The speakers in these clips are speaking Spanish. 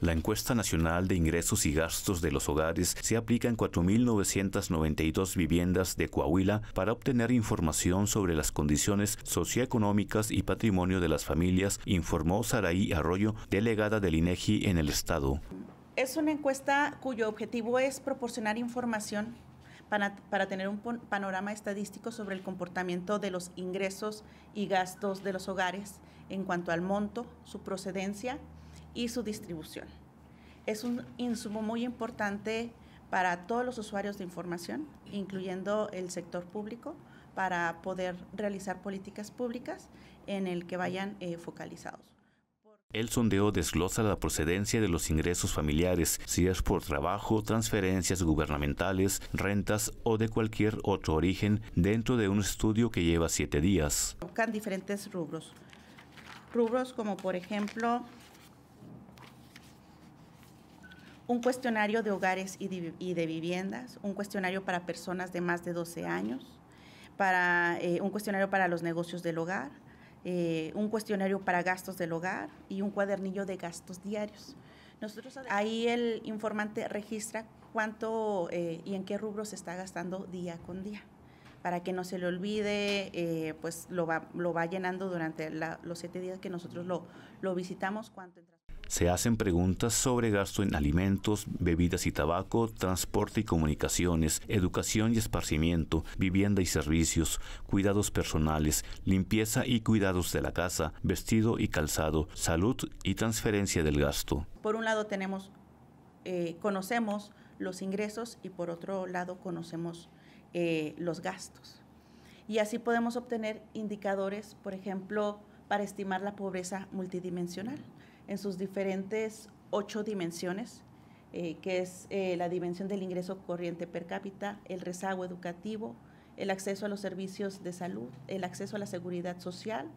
La encuesta nacional de ingresos y gastos de los hogares se aplica en 4.992 viviendas de Coahuila para obtener información sobre las condiciones socioeconómicas y patrimonio de las familias, informó Saraí Arroyo, delegada del INEGI en el Estado. Es una encuesta cuyo objetivo es proporcionar información para, para, tener un panorama estadístico sobre el comportamiento de los ingresos y gastos de los hogares en cuanto al monto, su procedencia y su distribución. Es un insumo muy importante para todos los usuarios de información, incluyendo el sector público, para poder realizar políticas públicas en el que vayan eh, focalizados. El sondeo desglosa la procedencia de los ingresos familiares, si es por trabajo, transferencias gubernamentales, rentas o de cualquier otro origen, dentro de un estudio que lleva siete días. Buscan diferentes rubros rubros como por ejemplo un cuestionario de hogares y de, viviendas, un cuestionario para personas de más de 12 años, para, eh, un cuestionario para los negocios del hogar, eh, un cuestionario para gastos del hogar y un cuadernillo de gastos diarios. Nosotros ahí el informante registra cuánto eh, y en qué rubros se está gastando día con día para que no se le olvide, eh, pues lo va, llenando durante los siete días que nosotros lo, lo visitamos. se hacen preguntas sobre gasto en alimentos, bebidas y tabaco, transporte y comunicaciones, educación y esparcimiento, vivienda y servicios, cuidados personales, limpieza y cuidados de la casa, vestido y calzado, salud y transferencia del gasto. Por un lado tenemos, eh, conocemos los ingresos y por otro lado conocemos eh, los gastos. Y así podemos obtener indicadores, por ejemplo, para estimar la pobreza multidimensional en sus diferentes ocho dimensiones, eh, que es eh, la dimensión del ingreso corriente per cápita, el rezago educativo, el acceso a los servicios de salud, el acceso a la seguridad social,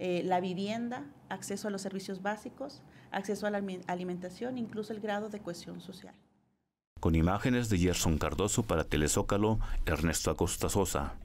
la vivienda, acceso a los servicios básicos, acceso a la alimentación, incluso el grado de cohesión social con imágenes de Gerson Cardoso para Telezócalo, Ernesto Acosta Sosa.